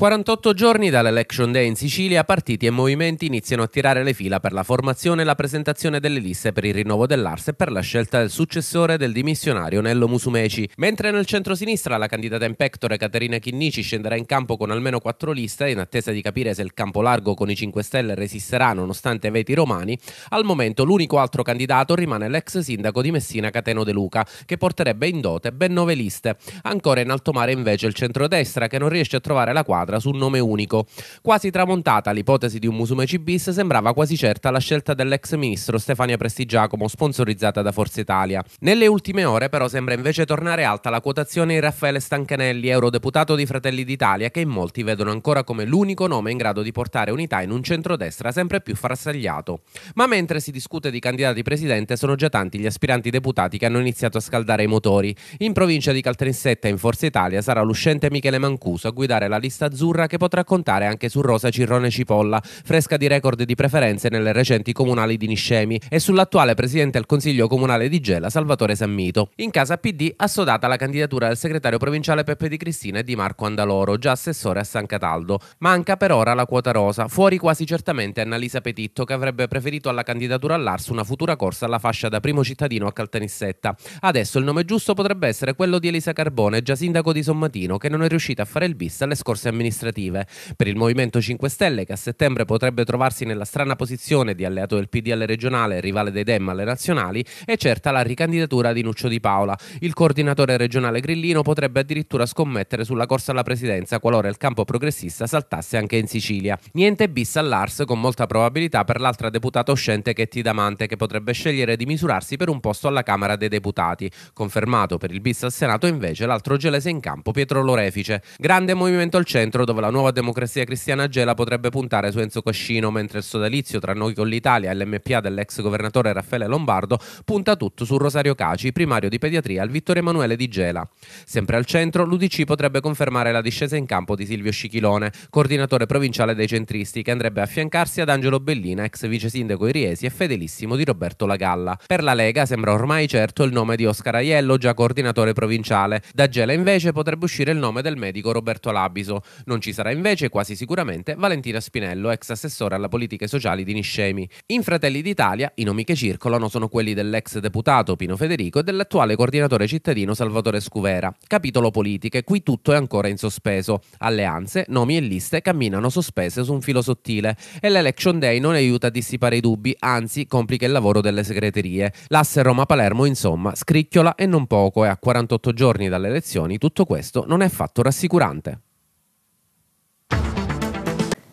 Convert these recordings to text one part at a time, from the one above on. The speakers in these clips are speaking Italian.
48 giorni dall'Election Day in Sicilia, partiti e movimenti iniziano a tirare le fila per la formazione e la presentazione delle liste per il rinnovo dell'Ars e per la scelta del successore del dimissionario Nello Musumeci. Mentre nel centro-sinistra la candidata in pectore Caterina Chinnici scenderà in campo con almeno quattro liste, in attesa di capire se il campo largo con i 5 Stelle resisterà nonostante i veti romani, al momento l'unico altro candidato rimane l'ex sindaco di Messina Cateno De Luca, che porterebbe in dote ben nove liste. Ancora in alto mare invece il centrodestra, che non riesce a trovare la quadra squadra su un nome unico. Quasi tramontata l'ipotesi di un Musume Cibis, sembrava quasi certa la scelta dell'ex ministro Stefania Prestigiacomo, sponsorizzata da Forza Italia. Nelle ultime ore, però, sembra invece tornare alta la quotazione di Raffaele Stancanelli, eurodeputato di Fratelli d'Italia, che in molti vedono ancora come l'unico nome in grado di portare unità in un centrodestra sempre più frassagliato. Ma mentre si discute di candidati presidente, sono già tanti gli aspiranti deputati che hanno iniziato a scaldare i motori. In provincia di Caltrinsetta, in Forza Italia, sarà l'uscente Michele Mancuso a guidare la lista azzurra che potrà contare anche su Rosa Cirrone Cipolla, fresca di record di preferenze nelle recenti comunali di Niscemi, e sull'attuale presidente al Consiglio Comunale di Gela, Salvatore Sammito. In casa PD assodata la candidatura del segretario provinciale Peppe Di Cristina e di Marco Andaloro, già assessore a San Cataldo. Manca per ora la quota rosa, fuori quasi certamente Annalisa Petitto che avrebbe preferito alla candidatura all'Ars una futura corsa alla fascia da primo cittadino a Caltanissetta. Adesso il nome giusto potrebbe essere quello di Elisa Carbone, già sindaco di Sommatino, che non è riuscita a fare il bis alle scorse amministrazioni amministrative. Per il Movimento 5 Stelle, che a settembre potrebbe trovarsi nella strana posizione di alleato del PDL regionale, rivale dei Dem alle nazionali, è certa la ricandidatura di Nuccio Di Paola. Il coordinatore regionale grillino potrebbe addirittura scommettere sulla corsa alla presidenza qualora il campo progressista saltasse anche in Sicilia. Niente bis all'Ars con molta probabilità per l'altra deputata uscente Chetti Damante, che potrebbe scegliere di misurarsi per un posto alla Camera dei Deputati. Confermato per il bis al Senato invece l'altro gelese in campo Pietro Lorefice. Grande movimento al centro centro dove la nuova democrazia cristiana gela potrebbe puntare su Enzo Coscino, mentre il sodalizio tra noi con l'Italia e l'MPA dell'ex governatore Raffaele Lombardo punta tutto su Rosario Caci, primario di pediatria al Vittorio Emanuele di Gela. Sempre al centro, l'Udc potrebbe confermare la discesa in campo di Silvio Scichilone, coordinatore provinciale dei centristi, che andrebbe a affiancarsi ad Angelo Bellina, ex vice sindaco di e fedelissimo di Roberto Lagalla. Per la Lega sembra ormai certo il nome di Oscar Aiello, già coordinatore provinciale. Da Gela invece potrebbe uscire il nome del medico Roberto Labiso. Non ci sarà invece, quasi sicuramente, Valentina Spinello, ex assessore alla politica e sociali di Niscemi. In Fratelli d'Italia i nomi che circolano sono quelli dell'ex deputato Pino Federico e dell'attuale coordinatore cittadino Salvatore Scuvera. Capitolo politiche, qui tutto è ancora in sospeso. Alleanze, nomi e liste camminano sospese su un filo sottile e l'Election Day non aiuta a dissipare i dubbi, anzi complica il lavoro delle segreterie. L'asse Roma-Palermo, insomma, scricchiola e non poco e a 48 giorni dalle elezioni tutto questo non è affatto rassicurante.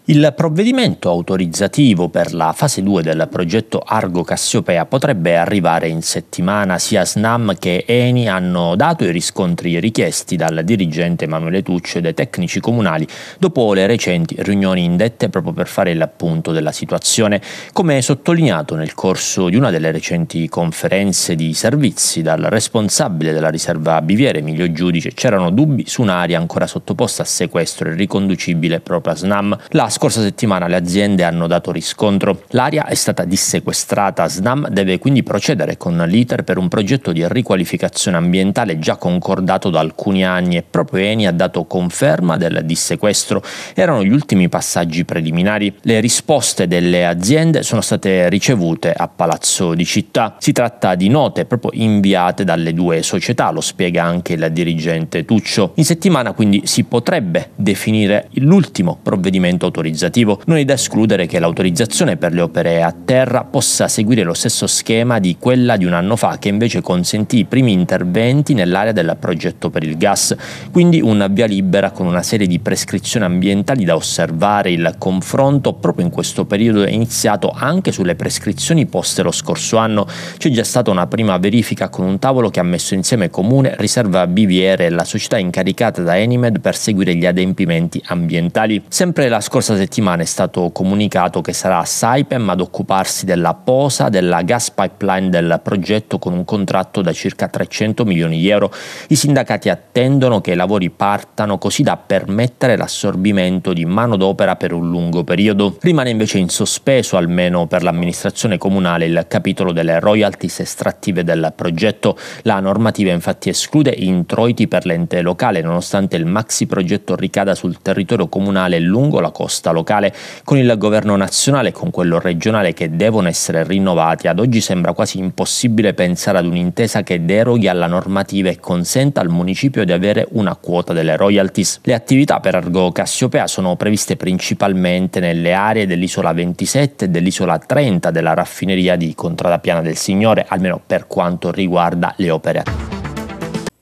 Il provvedimento autorizzativo per la fase 2 del progetto Argo Cassiopea potrebbe arrivare in settimana. Sia SNAM che ENI hanno dato i riscontri richiesti dal dirigente Emanuele Tuccio e dai tecnici comunali dopo le recenti riunioni indette proprio per fare l'appunto della situazione. Come sottolineato nel corso di una delle recenti conferenze di servizi dal responsabile della riserva Biviere, Emilio Giudice, c'erano dubbi su un'area ancora sottoposta a sequestro e riconducibile proprio a SNAM. La scorsa settimana le aziende hanno dato riscontro. L'area è stata dissequestrata. Snam deve quindi procedere con l'iter per un progetto di riqualificazione ambientale già concordato da alcuni anni e proprio Eni ha dato conferma del dissequestro. Erano gli ultimi passaggi preliminari. Le risposte delle aziende sono state ricevute a Palazzo di Città. Si tratta di note proprio inviate dalle due società, lo spiega anche il dirigente Tuccio. In settimana quindi si potrebbe definire l'ultimo provvedimento autorizzato autorizzativo, non è da escludere che l'autorizzazione per le opere a terra possa seguire lo stesso schema di quella di un anno fa che invece consentì i primi interventi nell'area del progetto per il gas, quindi una via libera con una serie di prescrizioni ambientali da osservare. Il confronto proprio in questo periodo è iniziato anche sulle prescrizioni poste lo scorso anno. C'è già stata una prima verifica con un tavolo che ha messo insieme Comune, Riserva Biviere e la società incaricata da Enimed per seguire gli adempimenti ambientali. Sempre la scorsa settimana è stato comunicato che sarà Saipem ad occuparsi della posa della gas pipeline del progetto con un contratto da circa 300 milioni di euro. I sindacati attendono che i lavori partano così da permettere l'assorbimento di manodopera per un lungo periodo. Rimane invece in sospeso, almeno per l'amministrazione comunale, il capitolo delle royalties estrattive del progetto. La normativa infatti esclude introiti per l'ente locale, nonostante il maxi progetto ricada sul territorio comunale lungo la costa posta locale con il governo nazionale e con quello regionale che devono essere rinnovati, ad oggi sembra quasi impossibile pensare ad un'intesa che deroghi alla normativa e consenta al municipio di avere una quota delle royalties. Le attività per Argo Cassiopea sono previste principalmente nelle aree dell'isola 27 e dell'isola 30 della raffineria di Contrada Piana del Signore, almeno per quanto riguarda le opere attive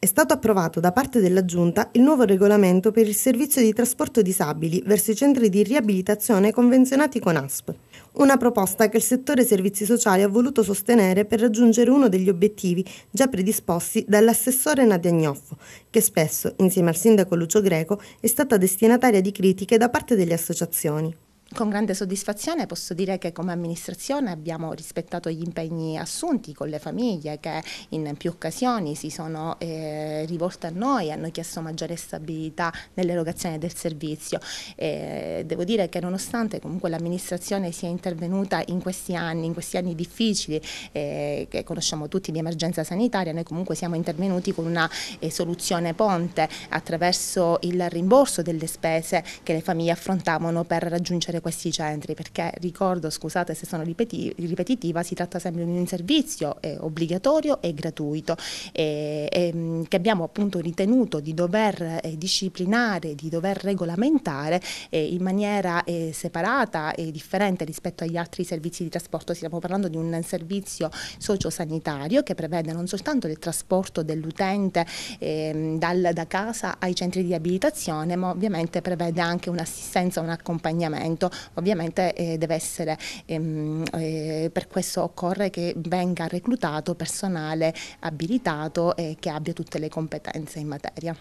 è stato approvato da parte della Giunta il nuovo regolamento per il servizio di trasporto disabili verso i centri di riabilitazione convenzionati con ASP, una proposta che il settore servizi sociali ha voluto sostenere per raggiungere uno degli obiettivi già predisposti dall'assessore Nadia Gnoffo, che spesso, insieme al sindaco Lucio Greco, è stata destinataria di critiche da parte delle associazioni. Con grande soddisfazione posso dire che come amministrazione abbiamo rispettato gli impegni assunti con le famiglie che in più occasioni si sono eh, rivolte a noi, hanno chiesto maggiore stabilità nell'erogazione del servizio. Eh, devo dire che nonostante comunque l'amministrazione sia intervenuta in questi anni, in questi anni difficili eh, che conosciamo tutti di emergenza sanitaria, noi comunque siamo intervenuti con una eh, soluzione ponte attraverso il rimborso delle spese che le famiglie affrontavano per raggiungere conoscere questi centri perché ricordo, scusate se sono ripeti ripetitiva, si tratta sempre di un servizio eh, obbligatorio e gratuito eh, eh, che abbiamo appunto ritenuto di dover eh, disciplinare, di dover regolamentare eh, in maniera eh, separata e differente rispetto agli altri servizi di trasporto. Stiamo parlando di un servizio sociosanitario che prevede non soltanto il trasporto dell'utente ehm, da casa ai centri di abilitazione ma ovviamente prevede anche un'assistenza, un accompagnamento diritto ovviamente eh, deve essere, ehm, eh, per questo occorre che venga reclutato personale abilitato e che abbia tutte le competenze in materia.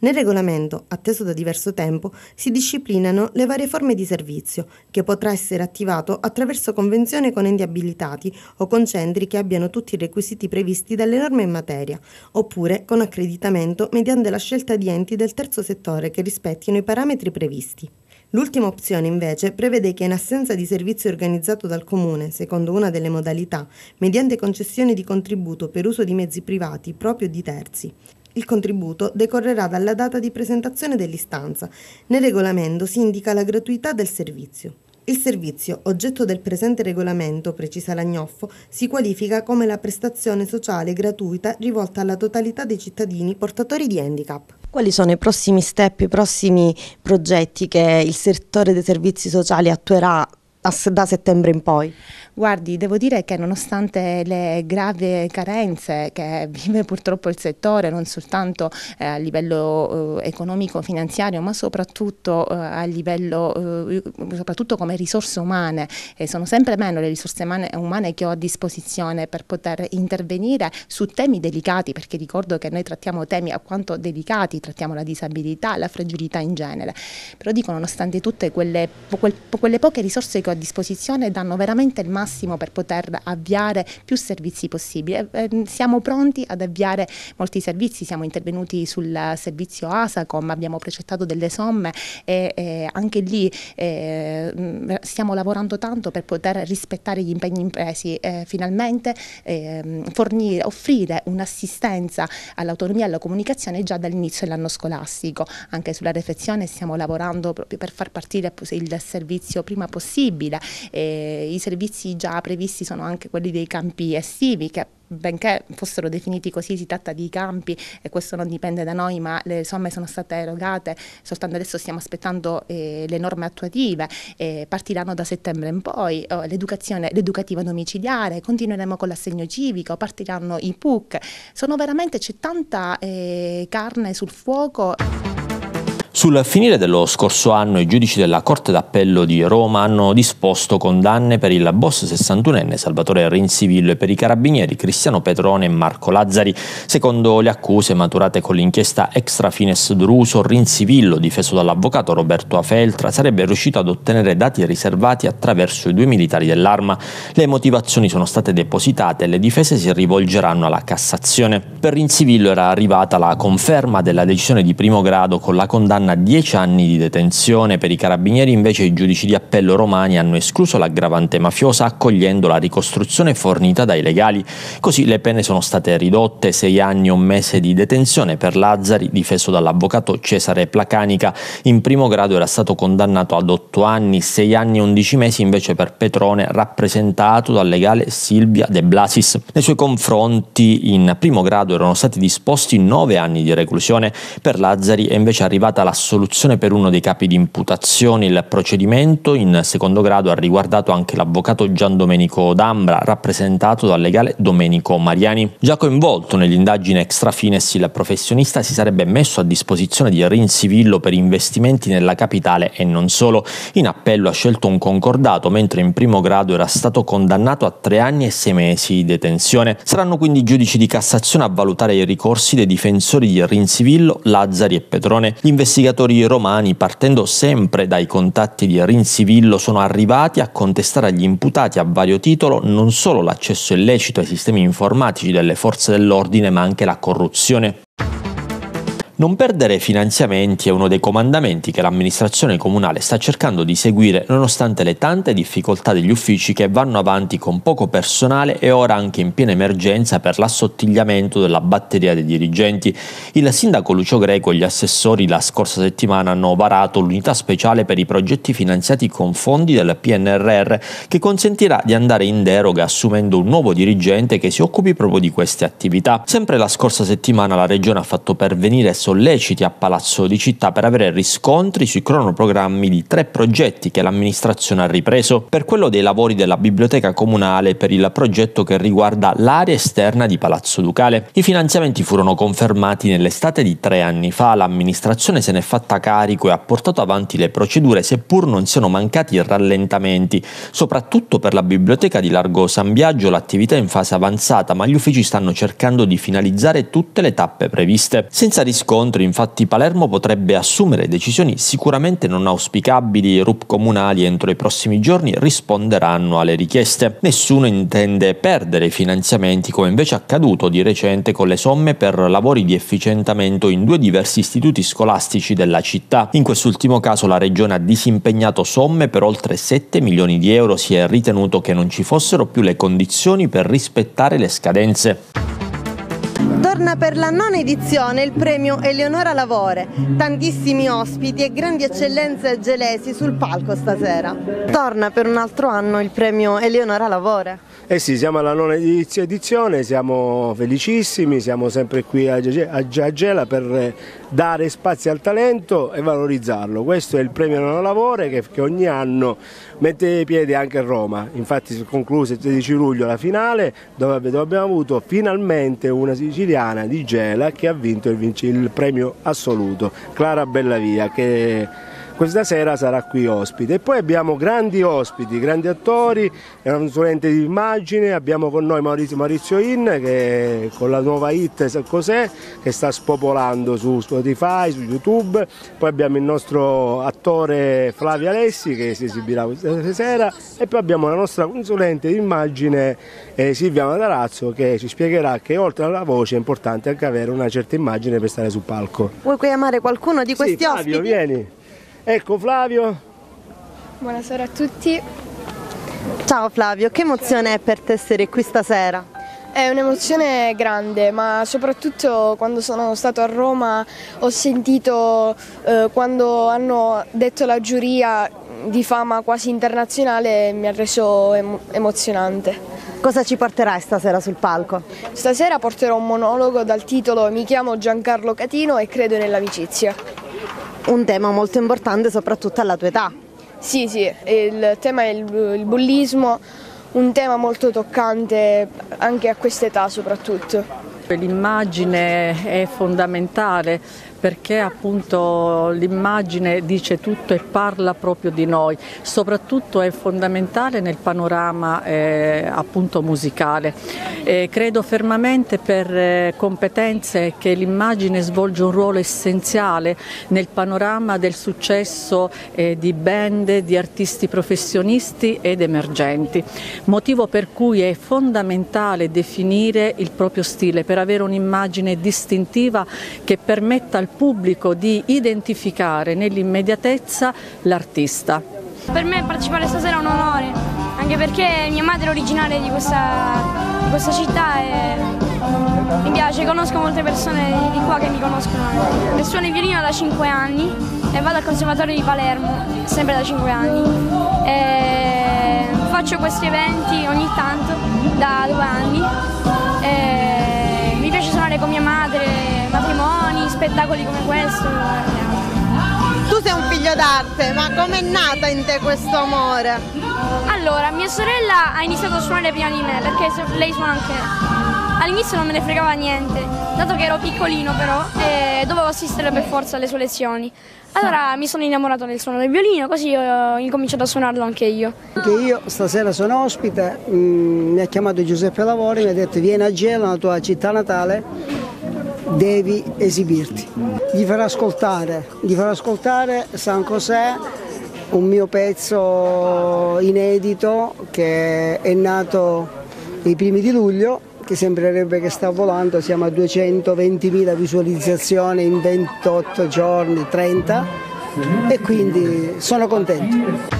Nel regolamento, atteso da diverso tempo, si disciplinano le varie forme di servizio, che potrà essere attivato attraverso convenzione con enti abilitati o con centri che abbiano tutti i requisiti previsti dalle norme in materia, oppure con accreditamento mediante la scelta di enti del terzo settore che rispettino i parametri previsti. L'ultima opzione invece prevede che in assenza di servizio organizzato dal Comune, secondo una delle modalità, mediante concessione di contributo per uso di mezzi privati proprio di terzi. Il contributo decorrerà dalla data di presentazione dell'istanza. Nel regolamento si indica la gratuità del servizio. Il servizio, oggetto del presente regolamento, precisa l'Agnoffo, si qualifica come la prestazione sociale gratuita rivolta alla totalità dei cittadini portatori di handicap. Quali sono i prossimi step, i prossimi progetti che il settore dei servizi sociali attuerà da settembre in poi? Guardi, devo dire che nonostante le gravi carenze che vive purtroppo il settore, non soltanto eh, a livello eh, economico-finanziario, ma soprattutto, eh, a livello, eh, soprattutto come risorse umane, sono sempre meno le risorse umane, umane, che ho a disposizione per poter intervenire su temi delicati, perché ricordo che noi trattiamo temi alquanto delicati, trattiamo la disabilità, la fragilità in genere. Però dico, nonostante tutte quelle, po quelle poche risorse che ho a disposizione danno veramente il massimo per poter avviare più servizi possibili. Eh, siamo pronti ad avviare molti servizi, siamo intervenuti sul servizio ASACOM, abbiamo precettato delle somme e, e anche lì eh, stiamo lavorando tanto per poter rispettare gli impegni presi, eh, finalmente ehm, fornire, offrire un'assistenza all'autonomia e alla comunicazione già dall'inizio dell'anno scolastico. Anche sulla refezione stiamo lavorando proprio per far partire il servizio prima possibile sfida. E I servizi già previsti sono anche quelli dei campi estivi che benché fossero definiti così, si tratta di campi e questo non dipende da noi, ma le somme sono state erogate, soltanto adesso stiamo aspettando eh, le norme attuative, eh, partiranno da settembre in poi, oh, l'educazione, l'educativa domiciliare, continueremo con l'assegno civico, partiranno i PUC, sono veramente, c'è tanta eh, carne sul fuoco. Sul finire dello scorso anno i giudici della Corte d'Appello di Roma hanno disposto condanne per il boss 61enne Salvatore Rinzivillo e per i carabinieri Cristiano Petrone e Marco Lazzari. Secondo le accuse maturate con l'inchiesta Extra Fines Druso, Rinzivillo, difeso dall'avvocato Roberto Afeltra, sarebbe riuscito ad ottenere dati riservati attraverso i due militari dell'arma. Le motivazioni sono state depositate e le difese si rivolgeranno alla Cassazione. Per Rinzivillo era arrivata la conferma della decisione di primo grado con la condanna condanna a 10 anni di detenzione per i carabinieri, invece i giudici di appello romani hanno escluso l'aggravante mafiosa accogliendo la ricostruzione fornita dai legali. Così le pene sono state ridotte, 6 anni e un mese di detenzione per Lazzari, difeso dall'avvocato Cesare Placanica. In primo grado era stato condannato ad 8 anni, 6 anni e 11 mesi invece per Petrone, rappresentato dal legale Silvia De Blasis. Nei suoi confronti in primo grado erano stati disposti 9 anni di reclusione, per Lazzari è invece arrivata la assoluzione per uno dei capi di imputazione, il procedimento in secondo grado ha riguardato anche l'avvocato Gian Domenico D'Ambra, rappresentato dal legale Domenico Mariani. Già coinvolto nell'indagine extra fines, il professionista si sarebbe messo a disposizione di Rinsivillo per investimenti nella capitale e non solo. In appello ha scelto un concordato, mentre in primo grado era stato condannato a tre anni e sei mesi di detenzione. Saranno quindi i giudici di Cassazione a valutare i ricorsi dei difensori di Rinsivillo, Lazzari e Petrone. Gli investigatori gladiatori romani, partendo sempre dai contatti di Rinzivillo, sono arrivati a contestare agli imputati a vario titolo non solo l'accesso illecito ai sistemi informatici delle forze dell'ordine, ma anche la corruzione. Non perdere finanziamenti è uno dei comandamenti che l'amministrazione comunale sta cercando di seguire nonostante le tante difficoltà degli uffici che vanno avanti con poco personale e ora anche in piena emergenza per l'assottigliamento della batteria dei dirigenti. Il sindaco Lucio Greco e gli assessori la scorsa settimana hanno varato l'unità speciale per i progetti finanziati con fondi del PNRR che consentirà di andare in deroga assumendo un nuovo dirigente che si occupi proprio di queste attività. Sempre la scorsa settimana la regione ha fatto pervenire solleciti a Palazzo di Città per avere riscontri sui cronoprogrammi di tre progetti che l'amministrazione ha ripreso per quello dei lavori della biblioteca comunale per il progetto che riguarda l'area esterna di Palazzo Ducale. I finanziamenti furono confermati nell'estate di tre anni fa, l'amministrazione se n'è fatta carico e ha portato avanti le procedure seppur non siano mancati rallentamenti, soprattutto per la biblioteca di Largo San Biagio l'attività è in fase avanzata ma gli uffici stanno cercando di finalizzare tutte le tappe previste, senza riscontri incontri, infatti Palermo potrebbe assumere decisioni sicuramente non auspicabili RUP comunali entro i prossimi giorni risponderanno alle richieste. Nessuno intende perdere finanziamenti come invece accaduto di recente con le somme per lavori di efficientamento in due diversi istituti scolastici della città. In quest'ultimo caso la regione ha disimpegnato somme per oltre 7 milioni di euro, si è ritenuto che non ci fossero più le condizioni per rispettare le scadenze. Torna per la nona edizione il premio Eleonora Lavore, tantissimi ospiti e grandi eccellenze gelesi sul palco stasera. Torna per un altro anno il premio Eleonora Lavore. Eh sì, siamo alla nona edizione, siamo felicissimi, siamo sempre qui a Giagela per eh, dare spazio al talento e valorizzarlo. Questo è il premio non lavoro che, ogni anno mette i piedi anche a Roma. Infatti si concluse il 13 luglio la finale dove, abbiamo avuto finalmente una siciliana di Gela che ha vinto il, il premio assoluto, Clara Bellavia, che questa sera sarà qui ospite. E poi abbiamo grandi ospiti, grandi attori, è un studente di immagine, abbiamo con noi Maurizio, Maurizio In che con la nuova hit Cos'è che sta spopolando su Spotify, su YouTube, poi abbiamo il nostro attore Flavio Alessi che si esibirà questa sera e poi abbiamo la nostra consulente di immagine eh, Silvia Matarazzo che ci spiegherà che oltre alla voce è importante anche avere una certa immagine per stare sul palco. Vuoi chiamare qualcuno di questi sì, Fabio, ospiti? Vieni. Ecco Flavio. Buonasera a tutti. Ciao Flavio, che emozione è per te essere qui stasera? È un'emozione grande, ma soprattutto quando sono stato a Roma ho sentito eh, quando hanno detto la giuria di fama quasi internazionale mi ha reso emo emozionante. Cosa ci porterai stasera sul palco? Stasera porterò un monologo dal titolo Mi chiamo Giancarlo Catino e credo nell'amicizia un tema molto importante soprattutto alla tua età. Sì, sì, il tema è il bullismo, un tema molto toccante anche a questa età soprattutto. L'immagine è fondamentale perché appunto l'immagine dice tutto e parla proprio di noi, soprattutto è fondamentale nel panorama eh, appunto musicale. E credo fermamente per eh, competenze che l'immagine svolge un ruolo essenziale nel panorama del successo eh, di band, di artisti professionisti ed emergenti, motivo per cui è fondamentale definire il proprio stile per avere un'immagine distintiva che permetta al pubblico di identificare nell'immediatezza l'artista. Per me partecipare stasera è un onore, anche perché mia madre è originaria di questa, di questa città e mi piace, conosco molte persone di qua che mi conoscono. Anche. Suono il violino da 5 anni e vado al Conservatorio di Palermo, sempre da 5 anni. E faccio questi eventi ogni tanto, da due anni. spettacoli come questo. Tu sei un figlio d'arte, ma com'è nata in te questo amore? Allora, mia sorella ha iniziato a suonare prima di me, perché lei suona anche. All'inizio non me ne fregava niente, dato che ero piccolino però e dovevo assistere per forza alle sue lezioni. Allora mi sono innamorato del suono del violino, così ho incominciato a suonarlo anche io. Anche io stasera sono ospite, mm, mi ha chiamato Giuseppe Lavori, mi ha detto vieni a Gela, la tua città natale, devi esibirti. Gli farò ascoltare, gli farò ascoltare San José, un mio pezzo inedito che è nato i primi di luglio che sembrerebbe che sta volando, siamo a 220.000 visualizzazioni in 28 giorni, 30 e quindi sono contento.